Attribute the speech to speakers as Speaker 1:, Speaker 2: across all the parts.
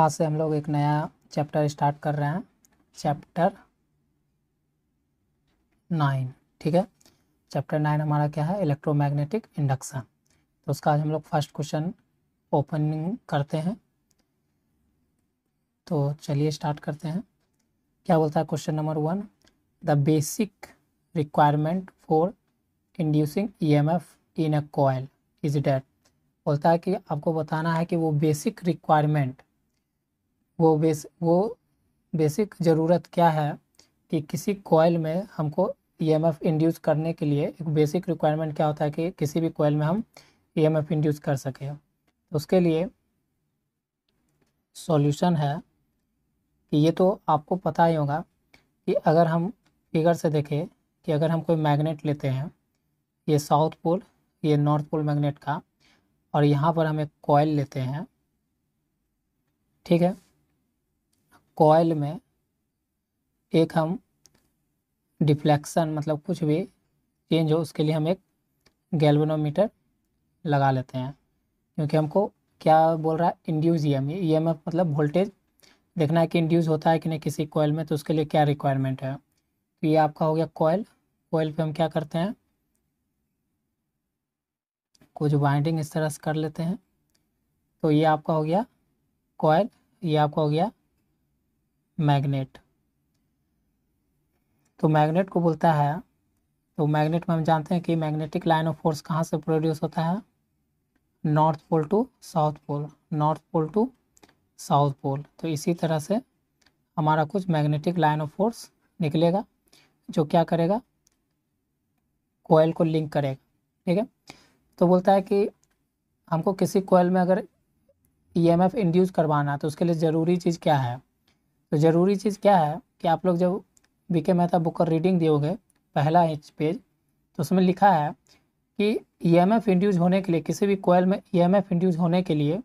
Speaker 1: आज से हम लोग एक नया चैप्टर स्टार्ट कर रहे हैं चैप्टर नाइन ठीक है चैप्टर नाइन हमारा क्या है इलेक्ट्रोमैग्नेटिक इंडक्शन तो उसका आज हम लोग फर्स्ट क्वेश्चन ओपनिंग करते हैं तो चलिए स्टार्ट करते हैं क्या बोलता है question number one the basic requirement for inducing EMF in a coil is that बोलता है कि आपको बताना है कि वो बेसिक रिक्वायरमेंट वो बेस वो बेसिक ज़रूरत क्या है कि किसी कोयल में हमको ईएमएफ e इंड्यूस करने के लिए एक बेसिक रिक्वायरमेंट क्या होता है कि किसी भी कोयल में हम ईएमएफ e इंड्यूस कर सकें तो उसके लिए सॉल्यूशन है कि ये तो आपको पता ही होगा कि अगर हम फिगर से देखें कि अगर हम कोई मैग्नेट लेते हैं ये साउथ पोल ये नॉर्थ पोल मैग्नेट का और यहाँ पर हम एक कॉयल लेते हैं ठीक है कॉयल में एक हम डिफ्लेक्शन मतलब कुछ भी चेंज हो उसके लिए हम एक गैल्वेनोमीटर लगा लेते हैं क्योंकि हमको क्या बोल रहा है induced E M E M F मतलब वोल्टेज देखना है कि इंड्यूज होता है कि नहीं किसी कोयल में तो उसके लिए क्या रिक्वायरमेंट है तो ये आपका हो गया कोयल कोयल पे हम क्या करते हैं कुछ वाइंडिंग इस तरह से कर लेते हैं तो ये आपका हो गया कोयल ये आपका हो गया मैग्नेट तो मैग्नेट को बोलता है तो मैग्नेट में हम जानते हैं कि मैग्नेटिक लाइन ऑफ फोर्स कहाँ से प्रोड्यूस होता है north pole to south pole north pole to south pole तो इसी तरह से हमारा कुछ मैग्नेटिक लाइन ऑफ फोर्स निकलेगा जो क्या करेगा कोयल को लिंक करेगा ठीक है तो बोलता है कि हमको किसी कोयल में अगर ईएमएफ e इंड्यूस करवाना है तो उसके लिए ज़रूरी चीज़ क्या है तो ज़रूरी चीज़ क्या है कि आप लोग जब के मेहता बुक का रीडिंग दियोगे पहला पेज तो उसमें लिखा है कि ई एम एफ इंड्यूज होने के लिए किसी भी कोयल में ई एम एफ इंड्यूज होने के लिए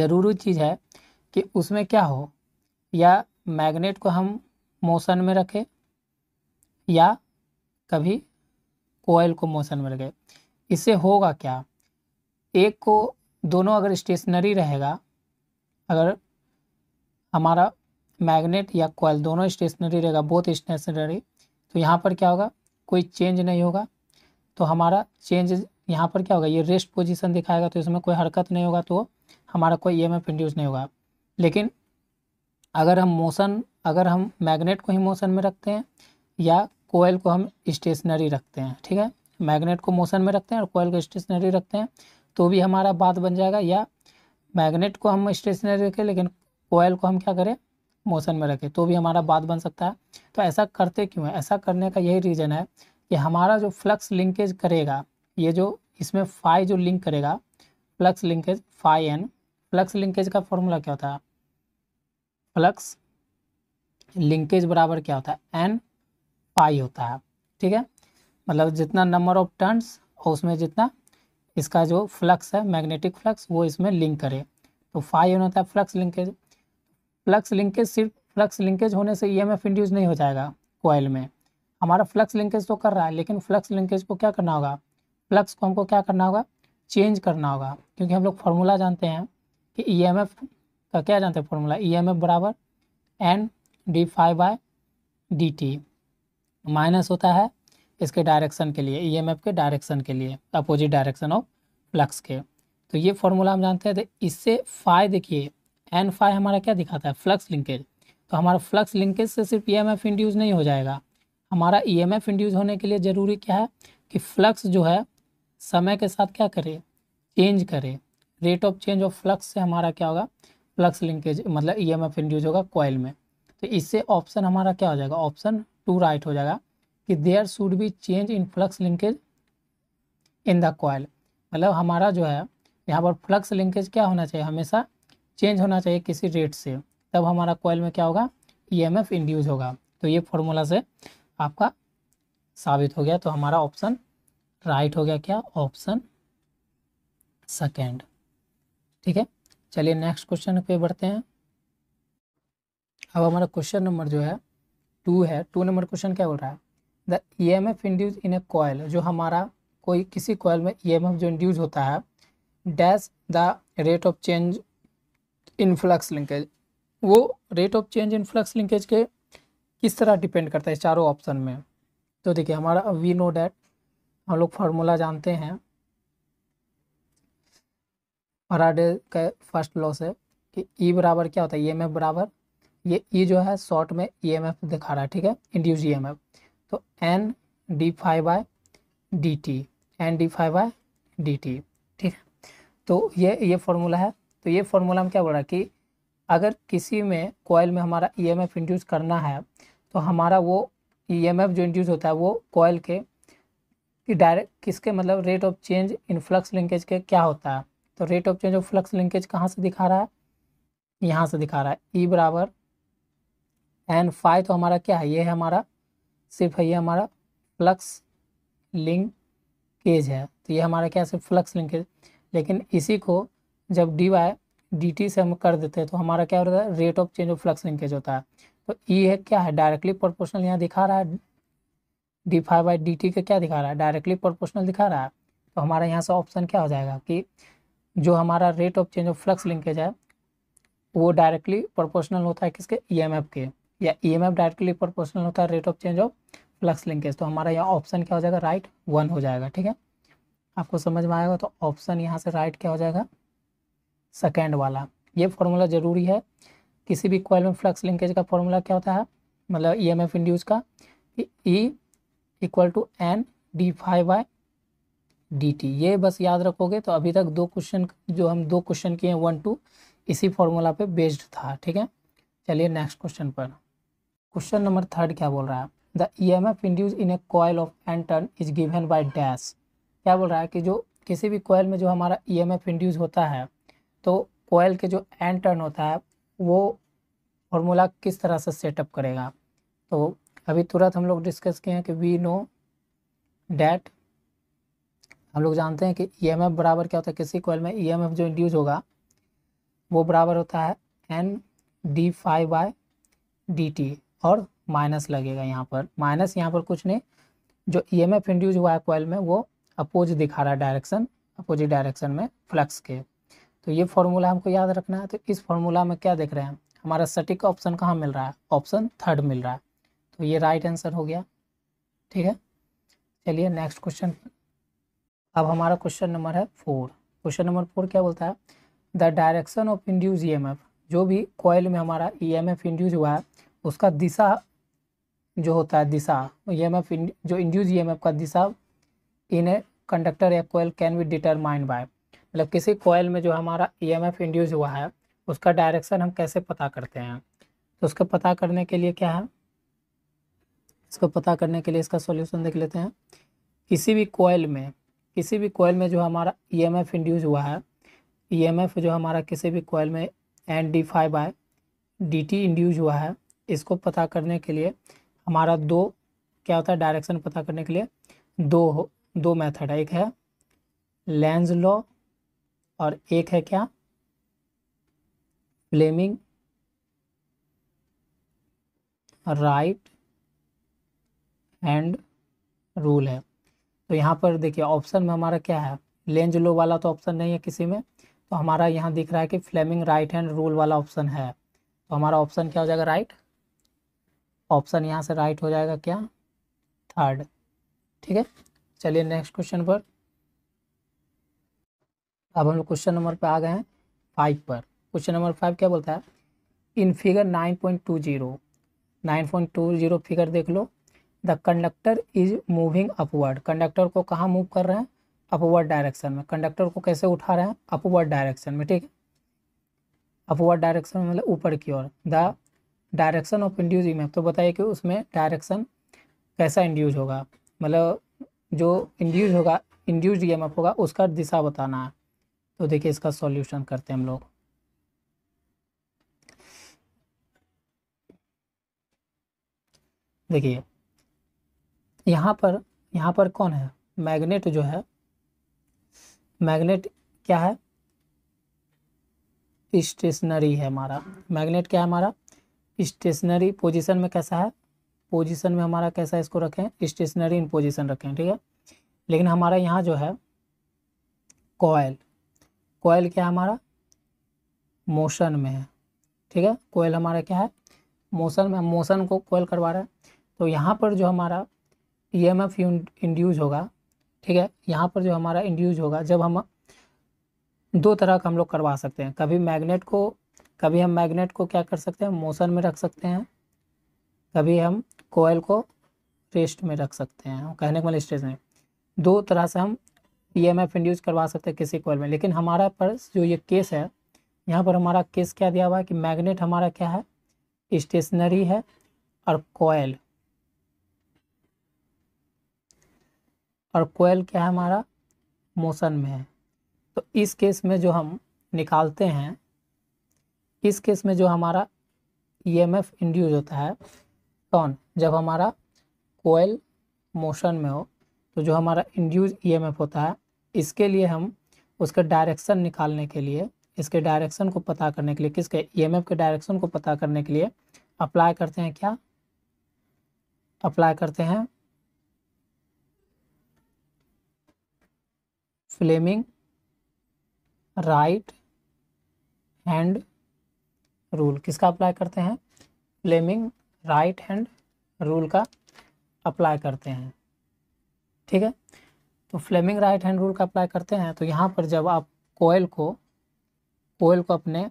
Speaker 1: ज़रूरी चीज़ है कि उसमें क्या हो या मैग्नेट को हम मोशन में रखें या कभी कोयल को मोशन में रखें इससे होगा क्या एक को दोनों अगर स्टेशनरी रहेगा अगर हमारा मैग्नेट या कॉयल दोनों स्टेशनरी रहेगा बहुत स्टेशनरी तो यहाँ पर क्या होगा कोई चेंज नहीं होगा तो हमारा चेंज यहाँ पर क्या होगा ये रेस्ट पोजीशन दिखाएगा तो इसमें कोई हरकत नहीं होगा तो हमारा कोई ई e इंड्यूस नहीं होगा लेकिन अगर हम मोशन अगर हम मैग्नेट को ही मोशन में रखते हैं या कोयल को हम स्टेशनरी रखते हैं ठीक है मैग्नेट को मोशन में रखते हैं और कोयल को स्टेशनरी रखते हैं तो भी हमारा बात बन जाएगा या मैग्नेट को हम स्टेशनरी रखें लेकिन कोयल को हम क्या करें मोशन में रखे तो भी हमारा बात बन सकता है तो ऐसा करते क्यों है ऐसा करने का यही रीज़न है कि हमारा जो फ्लक्स लिंकेज करेगा ये जो इसमें फाई जो लिंक करेगा flux linkage phi N flux linkage का फॉर्मूला क्या होता है फ्लक्स लिंकेज बराबर क्या होता है एन फाइव होता है ठीक है मतलब जितना नंबर ऑफ टर्नस और उसमें जितना इसका जो फ्लक्स है मैग्नेटिक फ्लक्स वो इसमें लिंक करे तो फाइव होता है फ्लक्स लिंकेज फ्लक्स लिंकेज सिर्फ फ्लक्स लिंकेज होने से E e M F induced नहीं हो जाएगा कोयल में हमारा फ्लक्स लिंकेज तो कर रहा है लेकिन फ्लक्स लिंकेज को क्या करना होगा फ्लक्स को हमको क्या करना होगा चेंज करना होगा क्योंकि हम लोग फार्मूला जानते हैं कि ई एम एफ का क्या जानते हैं formula E e M F बराबर N d phi by d t minus होता है इसके डायरेक्शन के लिए ई एम एफ के डायरेक्शन के लिए अपोजिट डायरेक्शन ऑफ फ्लक्स के तो ये फार्मूला हम जानते हैं तो इससे फाइव देखिए एन फाइव हमारा क्या दिखाता है फ्लक्स लिंकेज तो हमारा फ्लक्स लिंकेज से सिर्फ ई एम एफ इंड्यूज नहीं हो जाएगा हमारा ई एम एफ इंड्यूज होने के लिए ज़रूरी क्या है कि फ्लक्स जो है समय के साथ क्या करे चेंज करे rate of change of flux से हमारा क्या होगा फ्लक्स लिंकेज मतलब ई एम एफ इंड्यूज होगा कॉयल में तो इससे ऑप्शन हमारा क्या हो जाएगा ऑप्शन टू राइट हो जाएगा कि there should be change in flux linkage in the coil मतलब हमारा जो है यहाँ पर फ्लक्स लिंकेज क्या होना चाहिए हमेशा चेंज होना चाहिए किसी रेट से तब हमारा कोयल में क्या होगा ई एम एफ इंड्यूज होगा तो ये फॉर्मूला से आपका साबित हो गया तो हमारा ऑप्शन राइट हो गया क्या ऑप्शन सेकेंड ठीक है चलिए नेक्स्ट क्वेश्चन पे बढ़ते हैं अब हमारा क्वेश्चन नंबर जो है टू है टू नंबर क्वेश्चन क्या बोल रहा है the E M F induced in a coil जो हमारा कोई किसी कॉयल में ई एम एफ जो इंड्यूज होता है dash the rate of change in flux linkage वो rate of change in flux linkage के किस तरह डिपेंड करता है चारों ऑप्शन में तो देखिए हमारा वी नो डैट हम लोग फार्मूला जानते हैं फराडे का फर्स्ट लॉस है कि ई e बराबर क्या होता है ई e बराबर ये ई e जो है शॉर्ट में ई दिखा रहा है ठीक है इंड्यूज ई तो N d phi by d t N d phi by d t ठीक है तो ये ये फॉर्मूला है तो ये फॉर्मूला में क्या बोल रहा है कि अगर किसी में कोयल में हमारा ई एम एफ इंड्यूस करना है तो हमारा वो ई एम एफ जो इंड्यूस होता है वो कोयल के कि डायरेक्ट किसके मतलब rate of change in flux linkage के क्या होता है तो rate of change of flux linkage कहाँ से दिखा रहा है यहाँ से दिखा रहा है ई e बराबर एन फाइव तो हमारा क्या है ये है हमारा सिर्फ है ये हमारा फ्लक्स लिंकेज है तो ये हमारा क्या है सिर्फ फ्लक्स लिंकेज लेकिन इसी को जब डी वाई डी टी से हम कर देते हैं तो हमारा क्या होता है rate of change of flux linkage होता है तो ई e है क्या है डायरेक्टली प्रोपोर्शनल यहाँ दिखा रहा है d phi by d t का क्या दिखा रहा है डायरेक्टली प्रोपोर्शनल दिखा रहा है तो हमारा यहाँ से ऑप्शन क्या हो जाएगा कि जो हमारा rate of change of flux linkage है वो डायरेक्टली प्रोपोर्शनल होता है किसके ई एम एफ के या E M F directly proportional होता है rate of change of flux linkage तो हमारा यहाँ ऑप्शन क्या हो जाएगा राइट वन हो जाएगा ठीक है आपको समझ में आएगा तो ऑप्शन यहाँ से राइट क्या हो जाएगा सेकेंड वाला ये फॉर्मूला ज़रूरी है किसी भी कॉयल में फ्लक्स लिंकेज का फॉर्मूला क्या होता है मतलब ई एम एफ इंड्यूस का E equal to N d phi by d t ये बस याद रखोगे तो अभी तक दो क्वेश्चन जो हम दो क्वेश्चन किए हैं वन टू इसी फॉर्मूला पे बेस्ड था ठीक है चलिए नेक्स्ट क्वेश्चन पर क्वेश्चन नंबर थर्ड क्या बोल रहा है the E M F induced in a coil of N turn is given by dash क्या बोल रहा है कि जो किसी भी कॉयल में जो हमारा ई एम एफ इंड्यूज होता है तो कोयल के जो एंड टर्न होता है वो फॉर्मूला किस तरह से सेटअप करेगा तो अभी तुरंत हम लोग डिस्कस किए हैं कि वी नो डैट हम लोग जानते हैं कि ई e बराबर क्या होता है किसी कोयल में ई e जो इंड्यूज होगा वो बराबर होता है N d phi by d t और माइनस लगेगा यहाँ पर माइनस यहाँ पर कुछ नहीं जो ई एम एफ इंड्यूज हुआ है कोयल में वो अपोज दिखा रहा है डायरेक्शन अपोजिट डायरेक्शन में फ्लक्स के तो ये फॉर्मूला हमको याद रखना है तो इस फॉर्मूला में क्या देख रहे हैं हमारा सटीक ऑप्शन कहाँ मिल रहा है ऑप्शन थर्ड मिल रहा है तो ये राइट आंसर हो गया ठीक है चलिए नेक्स्ट क्वेश्चन अब हमारा क्वेश्चन नंबर है फोर क्वेश्चन नंबर फोर क्या बोलता है the direction of induced E जो भी कॉयल में हमारा ईएमएफ e इंड्यूज हुआ है उसका दिशा जो होता है दिशा ई एम e जो इंड्यूज ई e का दिशा इन ए कंडक्टर या coil can be determined by मतलब किसी कोयल में जो हमारा ई एम एफ इंड्यूज हुआ है उसका डायरेक्शन हम कैसे पता करते हैं तो उसको पता करने के लिए क्या है इसको पता करने के लिए इसका सॉल्यूशन देख लेते हैं किसी भी कोयल में किसी भी कोयल में जो हमारा ई एम एफ इंड्यूज हुआ है ई एम एफ जो हमारा किसी भी कोयल में N d phi by d t induced हुआ है इसको पता करने के लिए हमारा दो क्या होता है डायरेक्शन पता करने के लिए दो दो मेथड है एक है लेंज लॉ और एक है क्या फ्लेमिंग राइट हैंड रूल है तो यहाँ पर देखिए ऑप्शन में हमारा क्या है लेंज लो वाला तो ऑप्शन नहीं है किसी में तो हमारा यहाँ दिख रहा है कि फ्लेमिंग राइट हैंड रूल वाला ऑप्शन है तो हमारा ऑप्शन क्या हो जाएगा राइट ऑप्शन यहाँ से राइट हो जाएगा क्या थर्ड ठीक है चलिए नेक्स्ट क्वेश्चन पर अब हम लोग क्वेश्चन नंबर पर आ गए हैं फाइव पर क्वेश्चन नंबर फाइव क्या बोलता है in figure nine point two zero nine point two zero figure देख लो the conductor is moving upward conductor को कहाँ मूव कर रहे हैं अपवर्ड डायरेक्शन में कंडक्टर को कैसे उठा रहे हैं अपवर्ड डायरेक्शन में ठीक है अपवर्ड डायरेक्शन मतलब ऊपर की ओर the direction of induced image तो बताइए कि उसमें डायरेक्शन कैसा इंड्यूज होगा मतलब जो इंड्यूज होगा इंड्यूज ई होगा उसका दिशा बताना है तो देखिए इसका सॉल्यूशन करते हैं हम लोग देखिए यहाँ पर यहाँ पर कौन है मैग्नेट जो है मैग्नेट क्या है स्टेशनरी है हमारा मैग्नेट क्या है हमारा स्टेशनरी पोजीशन में कैसा है पोजीशन में हमारा कैसा इसको रखें स्टेशनरी इन पोजीशन रखें ठीक है लेकिन हमारा यहाँ जो है कॉयल कोयल क्या है हमारा मोशन में है ठीक है कोयल हमारा क्या है मोशन में मोशन को कोयल करवा रहा है तो यहाँ पर जो हमारा ई एम एफ इंड्यूज होगा ठीक है यहाँ पर जो हमारा इंड्यूज होगा जब हम दो तरह का हम लोग करवा सकते हैं कभी मैग्नेट को कभी हम मैग्नेट को क्या कर सकते हैं मोशन में रख सकते हैं कभी हम कोयल को रेस्ट में रख सकते हैं कहने के मतलब स्टेज में दो तरह से हम ई एम एफ इंड्यूस करवा सकते हैं किसी कोयल में लेकिन हमारा पर जो ये केस है यहाँ पर हमारा केस क्या दिया हुआ है कि मैग्नेट हमारा क्या है स्टेशनरी है और कोयल और कोयल क्या है हमारा मोशन में है तो इस केस में जो हम निकालते हैं इस केस में जो हमारा ई एम एफ इंड्यूज होता है कौन जब हमारा कोयल मोशन में हो तो जो हमारा इंड्यूज ई e होता है इसके लिए हम उसके डायरेक्शन निकालने के लिए इसके डायरेक्शन को पता करने के लिए किसके ई e के डायरेक्शन को पता करने के लिए अप्लाई करते हैं क्या अप्लाई करते हैं फ्लेमिंग राइट हैंड रूल किसका अप्लाई करते हैं फ्लेमिंग राइट हैंड रूल का अप्लाई करते हैं ठीक है तो फ्लेमिंग राइट हैंड रूल का अप्लाई करते हैं तो यहाँ पर जब आप कोयल को कोयल को अपने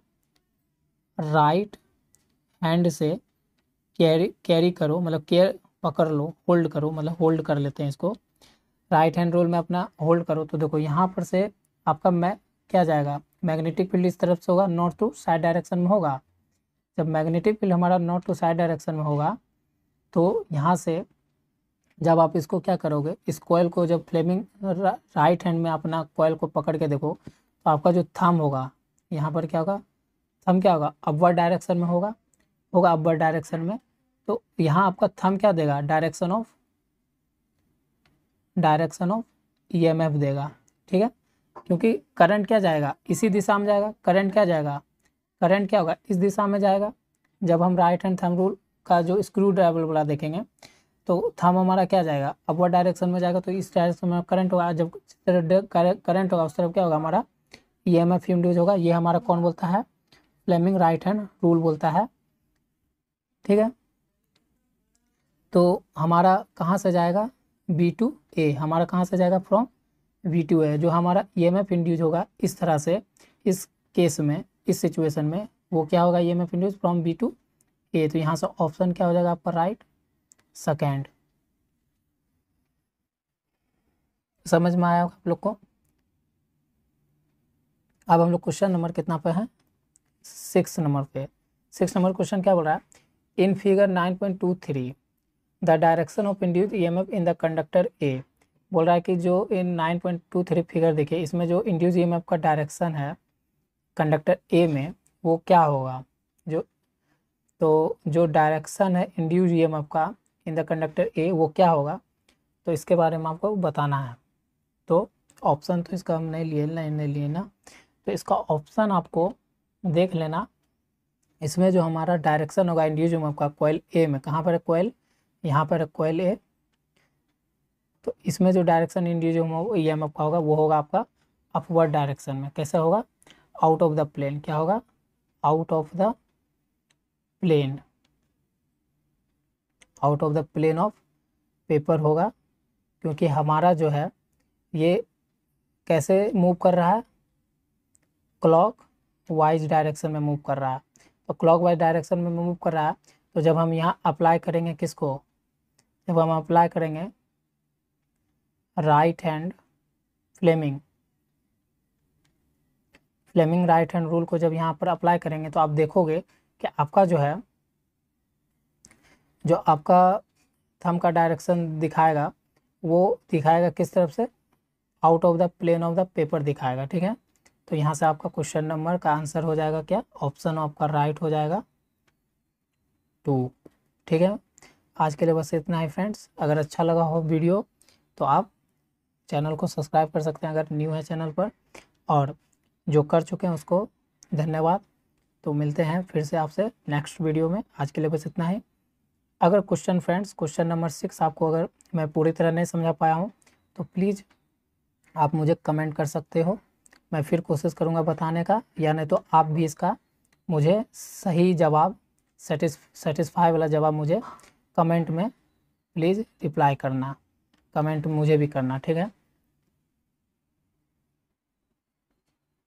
Speaker 1: राइट हैंड से कैरी कैरी करो मतलब केयर पकड़ लो होल्ड करो मतलब होल्ड कर लेते हैं इसको राइट हैंड रोल में अपना होल्ड करो तो देखो यहाँ पर से आपका मै क्या जाएगा मैग्नेटिक फील्ड इस तरफ से होगा नॉर्थ टू साइड डायरेक्शन में होगा जब मैग्नेटिक फील्ड हमारा नॉर्थ टू साइड डायरेक्शन में होगा तो यहाँ से जब आप इसको क्या करोगे इस कोयल को जब फ्लेमिंग राइट हैंड में अपना कोयल को पकड़ के देखो तो आपका जो थम होगा यहाँ पर क्या होगा थम क्या होगा अपवर डायरेक्शन में होगा होगा अपवर डायरेक्शन में तो यहाँ आपका थम क्या देगा direction of direction of EMF देगा ठीक है क्योंकि करंट क्या जाएगा इसी दिशा में जाएगा करंट क्या जाएगा करंट क्या होगा इस दिशा में जाएगा जब हम राइट हैंड थम रूल का जो स्क्रू ड्राइवर वाला देखेंगे तो थाम हमारा क्या जाएगा वह डायरेक्शन में जाएगा तो इस डायरेक्शन में करंट होगा जब करंट होगा उस तरफ क्या होगा हमारा ई एम एफ इंड्यूज होगा ये हमारा कौन बोलता है फ्लेमिंग राइट हैंड रूल बोलता है ठीक है तो हमारा कहाँ से जाएगा बी टू ए हमारा कहाँ से जाएगा फ्रॉम बी टू ए जो हमारा ई एम एफ इंड्यूज होगा इस तरह से इस केस में इस सिचुएशन में वो क्या होगा E M F induced from B to A तो यहाँ से ऑप्शन क्या हो जाएगा आपका राइट right? सेकेंड समझ में आया होगा आप लोग को अब हम लोग क्वेश्चन नंबर कितना पे है सिक्स नंबर पे सिक्स नंबर क्वेश्चन क्या बोल रहा है in figure nine point two three the direction of induced E M F in the conductor A बोल रहा है कि जो in nine point two three figure देखिए इसमें जो इंड्यूज ई एम एफ का डायरेक्शन है कंडक्टर ए में वो क्या होगा जो तो जो डायरेक्शन है इंड्यूज ई एम एफ का इन द कंडक्टर ए वो क्या होगा तो इसके बारे में आपको बताना है तो ऑप्शन तो इसका हम नहीं लिए नहीं लिए ना तो इसका ऑप्शन आपको देख लेना इसमें जो हमारा डायरेक्शन होगा इंड्यूजम आपका कोयल ए में कहाँ पर है कोयल यहाँ पर है कोयल ए तो इसमें जो डायरेक्शन इंड्यूजम ई एम का होगा वो होगा आपका अपवर्ड डायरेक्शन में कैसे होगा आउट ऑफ द प्लेन क्या होगा out of the plane out of the plane of paper होगा क्योंकि हमारा जो है ये कैसे मूव कर रहा है क्लॉक वाइज डायरेक्शन में मूव कर रहा है तो क्लॉक वाइज डायरेक्शन में मूव कर रहा है तो जब हम यहाँ अप्लाई करेंगे किसको जब हम अप्लाई करेंगे right hand Fleming Fleming right hand rule को जब यहाँ पर अप्लाई करेंगे तो आप देखोगे कि आपका जो है जो आपका थम का डायरेक्शन दिखाएगा वो दिखाएगा किस तरफ से out of the plane of the paper दिखाएगा ठीक है तो यहाँ से आपका क्वेश्चन नंबर का आंसर हो जाएगा क्या ऑप्शन आपका राइट हो जाएगा टू ठीक है आज के लिए बस इतना ही फ्रेंड्स अगर अच्छा लगा हो वीडियो तो आप चैनल को सब्सक्राइब कर सकते हैं अगर न्यू है चैनल पर और जो कर चुके हैं उसको धन्यवाद तो मिलते हैं फिर से आपसे नेक्स्ट वीडियो में आज के लिए बस इतना ही अगर question friends question number six आपको अगर मैं पूरी तरह नहीं समझा पाया हूँ तो प्लीज़ आप मुझे कमेंट कर सकते हो मैं फिर कोशिश करूँगा बताने का या नहीं तो आप भी इसका मुझे सही जवाब सेटिस सेटिस्फाई वाला जवाब मुझे कमेंट में प्लीज़ रिप्लाई करना कमेंट मुझे भी करना ठीक है